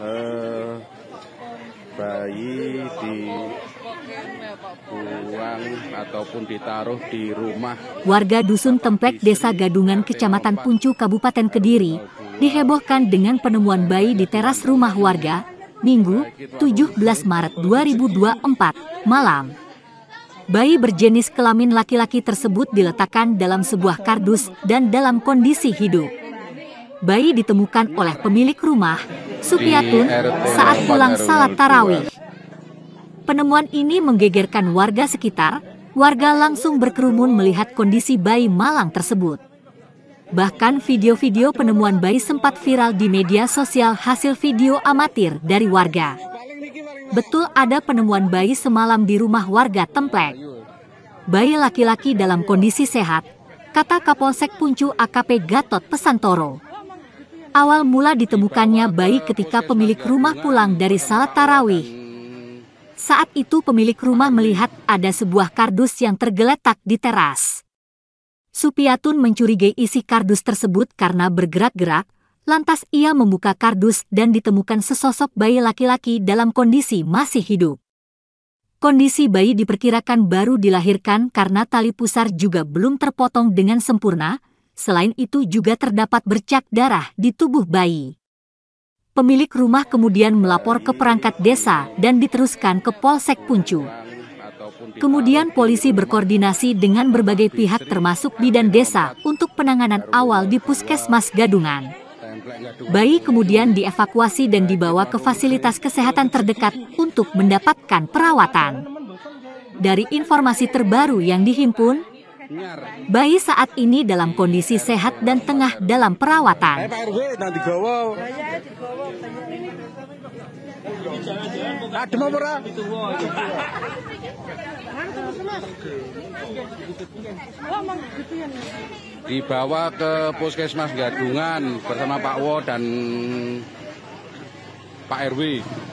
Eh, bayi di dibuang ataupun ditaruh di rumah. Warga Dusun Templek, Desa Gadungan, Kecamatan Puncu, Kabupaten Kediri, dihebohkan dengan penemuan bayi di teras rumah warga, Minggu 17 Maret 2024, malam. Bayi berjenis kelamin laki-laki tersebut diletakkan dalam sebuah kardus dan dalam kondisi hidup. Bayi ditemukan oleh pemilik rumah Supiatun saat pulang salat tarawih. Penemuan ini menggegerkan warga sekitar, warga langsung berkerumun melihat kondisi bayi malang tersebut. Bahkan video-video penemuan bayi sempat viral di media sosial hasil video amatir dari warga. Betul ada penemuan bayi semalam di rumah warga Templek. Bayi laki-laki dalam kondisi sehat, kata Kapolsek Puncu AKP Gatot Pesantoro. Awal mula ditemukannya bayi ketika pemilik rumah pulang dari salat tarawih. Saat itu pemilik rumah melihat ada sebuah kardus yang tergeletak di teras. Supiatun mencurigai isi kardus tersebut karena bergerak-gerak, lantas ia membuka kardus dan ditemukan sesosok bayi laki-laki dalam kondisi masih hidup. Kondisi bayi diperkirakan baru dilahirkan karena tali pusar juga belum terpotong dengan sempurna, Selain itu juga terdapat bercak darah di tubuh bayi. Pemilik rumah kemudian melapor ke perangkat desa dan diteruskan ke Polsek Puncu. Kemudian polisi berkoordinasi dengan berbagai pihak termasuk bidan desa untuk penanganan awal di Puskesmas Gadungan. Bayi kemudian dievakuasi dan dibawa ke fasilitas kesehatan terdekat untuk mendapatkan perawatan. Dari informasi terbaru yang dihimpun, Bayi saat ini dalam kondisi sehat dan tengah dalam perawatan. Eh, Dibawa ke Puskesmas Gadungan bersama Pak Wo dan Pak RW.